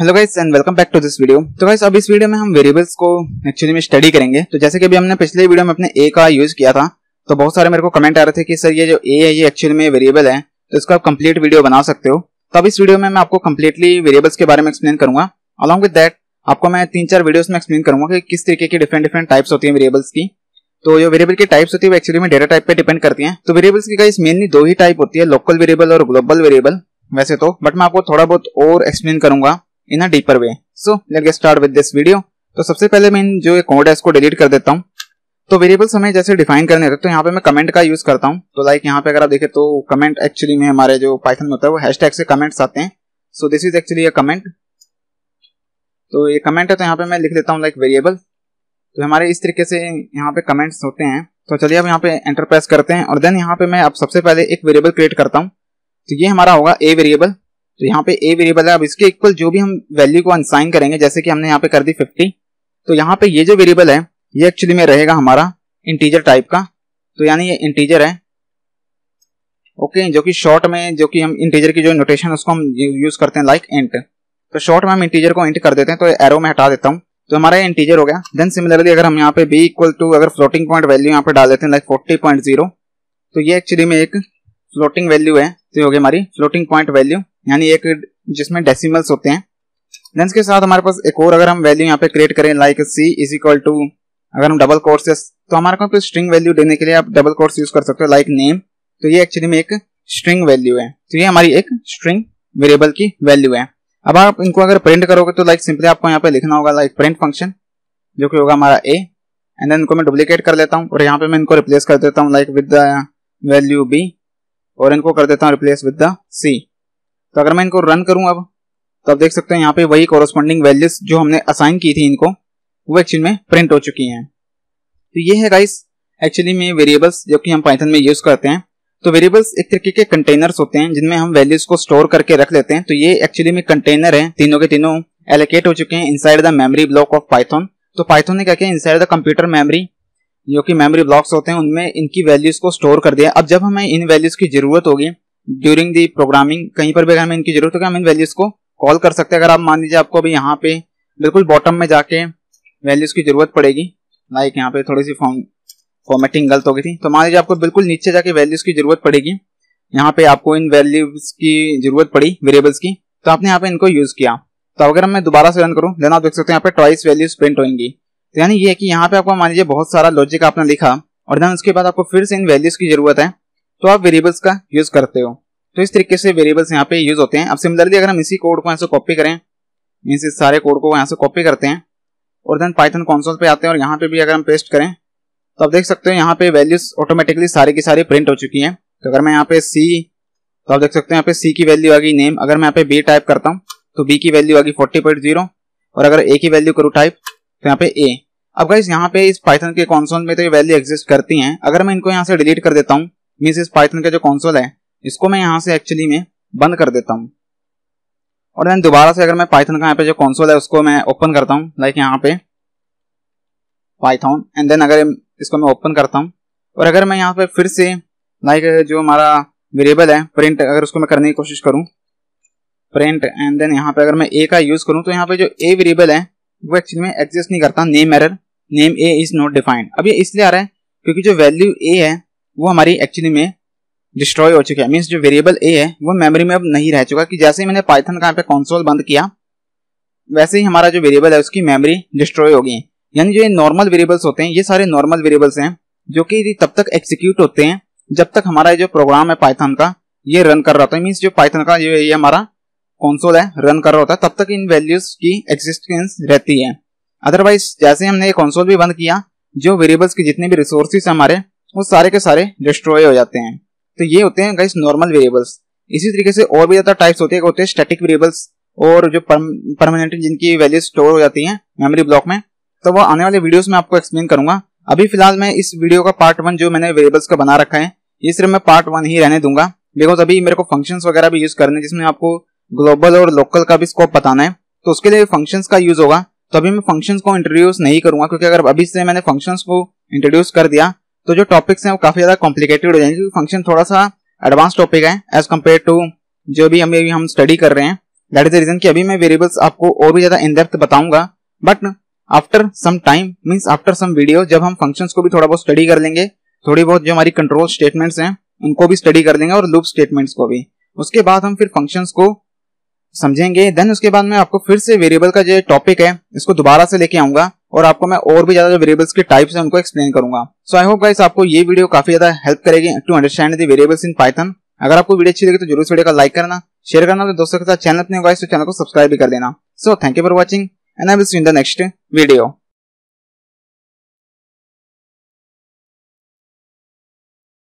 hello guys and welcome back to this video तो guys अब इस वीडियो में हम वेरिएबल्स को एक्चुअली में स्टडी करेंगे तो जैसे कि अभी हमने पिछले वीडियो में अपने ए का यूज किया था तो बहुत सारे मेरे को कमेंट आ रहे थे कि सर ये जो ए है ये एक्चुअली में वेरिएबल है तो इसका आप कम्प्लीट वीडियो बना सकते हो तो अब इस वीडियो में मैं आपको कम्प्लीटली वेरिएबल्स के बारे में एक्सप्लेन करूंगा अलॉन्ग विद दैट आपको मैं तीन चार वीडियो में एक्सप्लेन करूंगा कि किस तरीके की डिफरेंट डिफरेंट टाइप्स होती है वेरिएबल्स की तो जो वेरिएबल की टाइप्स होती है वो एक्चुअली में डेटा टाइप पे डिपेंड करती है तो वेरिएबल्स की गाइस मेनली दो ही टाइप होती है लोकल वेरिएबल और ग्लोबल वेरिएबल वैसे तो बट मैं आपको थोड़ा बहुत और एक्सप्लेन करूंगा in a deeper way so let get start with this video तो सबसे पहले मैं जो कोड है इसको डिलीट कर देता हूँ तो वेरिएबल्स हमें जैसे डिफाइन करने होते तो यहाँ पे मैं कमेंट का यूज करता हूँ तो लाइक यहाँ पे अगर आप देखें तो कमेंट एक्चुअली में हमारे जो पाइथन होता है वो हैशटैग से कमेंट्स आते हैं so this is actually a comment तो ये कमेंट है तो यहाँ पे मैं लिख देता हूँ लाइक वेरिएबल तो हमारे इस तरीके से यहाँ पे कमेंट्स होते हैं तो चलिए अब यहाँ पे एंटर प्रेस करते हैं और देन यहाँ पे मैं अब सबसे पहले एक वेरिएबल क्रिएट करता हूँ तो ये हमारा होगा ए वेरिएबल तो यहाँ पे ए वेरिएबल है अब इसके इक्वल जो भी हम वैल्यू को अनसाइन करेंगे जैसे कि हमने यहाँ पे कर दी फिफ्टी तो यहाँ पे ये जो वेरिएबल है ये एक्चुअली में रहेगा हमारा इंटीजर टाइप का तो यानी ये इंटीजर है ओके जो कि शॉर्ट में जो कि हम इंटीजर की जो नोटेशन उसको हम यूज करते हैं लाइक इंट तो शॉर्ट में हम इंटीजर को इंट कर देते हैं तो एरो में हटा देता हूँ तो हमारा ये इंटीजर हो गया देन सिमिलरली अगर हम यहाँ पे बी इक्वल टू अगर फ्लोटिंग पॉइंट वैल्यू यहाँ पे डाल देते हैं लाइक फोर्टी पॉइंट जीरो तो ये एक्चुअली में एक फ्लोटिंग वैल्यू है तो ये होगी हमारी फ्लोटिंग पॉइंट वैल्यू यानी एक जिसमें डेसिमल्स होते हैं देन इसके साथ हमारे पास एक और अगर हम वैल्यू यहाँ पे क्रिएट करें like C is equal to अगर हम डबल कोर्स तो हमारे पास स्ट्रिंग वैल्यू देने के लिए आप डबल कोर्स यूज कर सकते हो लाइक नेम तो ये एक्चुअली में एक स्ट्रिंग वैल्यू है तो ये हमारी एक स्ट्रिंग वेरिएबल की वैल्यू है अब आप इनको अगर प्रिंट करोगे तो लाइक सिंपली आपको यहाँ पे लिखना होगा लाइक प्रिंट फंक्शन जो कि होगा हमारा ए एंड देन इनको मैं डुप्लीकेट कर लेता हूँ और यहाँ पे मैं इनको रिप्लेस कर देता हूँ like with the value B और इनको कर देता हूँ रिप्लेस विद द सी तो अगर मैं इनको रन करूँ अब तो आप देख सकते हैं यहाँ पे वही कॉरस्पॉन्डिंग वैल्यूज जो हमने असाइन की थी इनको वो एक्चुअल में प्रिंट हो चुकी हैं तो ये है गाइस एक्चुअली में वेरिएबल्स जो कि हम पाइथन में यूज करते हैं तो वेरिएबल्स एक तरीके के कंटेनर्स होते हैं जिनमें हम वैल्यूज को स्टोर करके रख लेते हैं तो ये एक्चुअली में कंटेनर है तीनों के तीनों एलोकेट हो चुके हैं inside the memory block of Python तो पाइथन ने क्या किया इनसाइड द कंप्यूटर मेमोरी जो कि मेमोरी ब्लॉक्स होते हैं उनमें इनकी वैल्यूज को स्टोर कर दिया अब जब हमें इन वैल्यूज की जरूरत होगी ड्यूरिंग दी प्रोग्रामिंग कहीं पर भी हमें इनकी जरूरत होगी हम इन वैल्यूज को कॉल कर सकते हैं अगर आप मान लीजिए आपको अभी यहाँ पे बिल्कुल बॉटम में जाके वैल्यूज की जरूरत पड़ेगी लाइक यहाँ पे थोड़ी सी फॉर्म फॉर्मेटिंग गलत हो गई थी तो मान लीजिए आपको बिल्कुल नीचे जाके वैल्यूज की जरूरत पड़ेगी यहाँ पे आपको इन वैल्यूज की जरूरत पड़ी वेरिएबल्स की तो आपने यहाँ पे इनको यूज किया तो अगर मैं दोबारा से रन करूँ देना आप देख सकते हैं यहाँ पे ट्वाइस वैल्यूज प्रिंट होंगी यानी ये कि यहाँ पे आपको मान लीजिए बहुत सारा लॉजिक आपने लिखा और देन उसके बाद आपको फिर से इन वैल्यूज की जरूरत है तो आप वेरिएबल्स का यूज करते हो तो इस तरीके से वेरिएबल्स यहाँ पे यूज होते हैं अब सिमिलरली अगर हम इसी कोड को यहाँ से कॉपी करें मीन इस सारे कोड को यहाँ से कॉपी करते हैं और देन पाइथन कॉन्सोल पे आते हैं और यहाँ पे भी अगर हम पेस्ट करें तो आप देख सकते हो यहाँ पे वैल्यूज ऑटोमेटिकली सारी की सारी प्रिंट हो चुकी है तो अगर मैं यहाँ पे सी तो आप देख सकते हो यहाँ पे सी की वैल्यू आ गई नेम अगर मैं यहाँ पे बी टाइप करता हूँ तो बी की वैल्यू आ गई फोर्टी पॉइंट जीरो और अगर ए की वैल्यू करूँ टाइप तो यहाँ पे ए अब गाइस यहाँ पे इस पाइथन के कॉन्सोल में तो ये वैल्यू एग्जिस्ट करती हैं अगर मैं इनको यहाँ से डिलीट कर देता हूँ मीन्स इस पाइथन का जो कॉन्सोल है इसको मैं यहाँ से एक्चुअली में बंद कर देता हूँ और देन दोबारा से अगर मैं पाइथन का यहाँ पे जो कॉन्सोल है उसको मैं ओपन करता हूँ लाइक यहाँ पे पाइथन एंड देन अगर इसको मैं ओपन करता हूँ और अगर मैं यहाँ पे फिर से लाइक जो हमारा वेरिएबल है प्रिंट अगर उसको मैं करने की कोशिश करूँ प्रिंट एंड देन यहाँ पे अगर मैं ए का यूज़ करूँ तो यहाँ पे जो ए वेरिएबल है वो एक्चुअली में एग्जिस्ट नहीं करता name error name A is not defined अब ये इसलिए आ रहा है क्योंकि जो वैल्यू ए है वो हमारी एक्चुअली में डिस्ट्रॉय हो चुकी है मीन्स जो वेरिएबल ए है वो मेमोरी में अब नहीं रह चुका कि जैसे ही मैंने पाइथन का यहाँ पे कॉन्सोल बंद किया वैसे ही हमारा जो वेरिएबल है उसकी मेमोरी डिस्ट्रॉय हो गई यानी जो ये नॉर्मल वेरिएबल्स होते हैं ये सारे नॉर्मल वेरिएबल्स हैं जो कि तब तक एक्सिक्यूट होते हैं जब तक हमारा जो प्रोग्राम है पाइथन का ये रन कर रहा था मीन्स जो पाइथन का ये हमारा कॉन्सोल है रन कर रहा होता है तब तक इन वैल्यूज की एक्सिस्टेंस रहती है अदरवाइज जैसे हमने ये कॉन्सोल भी बंद किया जो वेरिएबल्स के जितने भी रिसोर्सेज हमारे वो सारे के सारे डिस्ट्रॉय हो जाते हैं तो ये होते हैं गाइस नॉर्मल वेरिएबल्स इसी तरीके से और भी ज्यादा टाइप्स होते हैं होते हैं स्टैटिक वेरिएबल्स और जो परमानेंट जिनकी वैल्यू स्टोर हो जाती है मेमोरी ब्लॉक में तो वो आने वाले वीडियोस में आपको एक्सप्लेन करूंगा अभी फिलहाल मैं इस वीडियो का पार्ट वन जो मैंने वेरिएबल्स का बना रखा है ये सिर्फ मैं पार्ट वन ही रहने दूंगा बिकॉज अभी मेरे को फंक्शंस वगैरह भी यूज करने जिसमें आपको ग्लोबल और लोकल का भी स्कोप बताना है तो उसके लिए फंक्शन का यूज होगा तो अभी मैं फंक्शन को इंट्रोड्यूस नहीं करूंगा क्योंकि अगर अभी से मैंने फंक्शन को इंट्रोड्यूस कर दिया तो जो टॉपिक्स हैं वो काफी ज्यादा कॉम्प्लिकेटेड हो जाएंगे क्योंकि फंक्शन थोड़ा सा एडवांस टॉपिक है एज कम्पेयर टू जो भी हमें हम स्टडी कर रहे हैं दैट इज द रीजन कि अभी मैं वेरिएबल्स आपको और भी ज्यादा इनडेप्थ बताऊंगा but after some time means after some video जब हम फंक्शन को भी थोड़ा बहुत स्टडी कर लेंगे थोड़ी बहुत जो हमारी कंट्रोल स्टेटमेंट्स हैं उनको भी स्टडी कर लेंगे और लूप स्टेटमेंट्स को भी उसके बाद हम फिर फंक्शंस को समझेंगे देन उसके बाद मैं आपको फिर से वेरिएबल का जो टॉपिक है इसको दोबारा से लेके आऊंगा और आपको मैं और भी ज्यादा जो वेरिएबल्स के टाइप्स हैं उनको एक्सप्लेन करूंगा सो आई होप गाइस आपको ये वीडियो काफी ज्यादा हेल्प करेगी to understand the variables in Python अगर आपको वीडियो अच्छी लगी तो जरूर वीडियो का लाइक करना शेयर करना तो दोस्तों के साथ चैनल अपने होगा तो चैनल को सब्सक्राइब भी कर देना so thank you for watching and I will see in the next video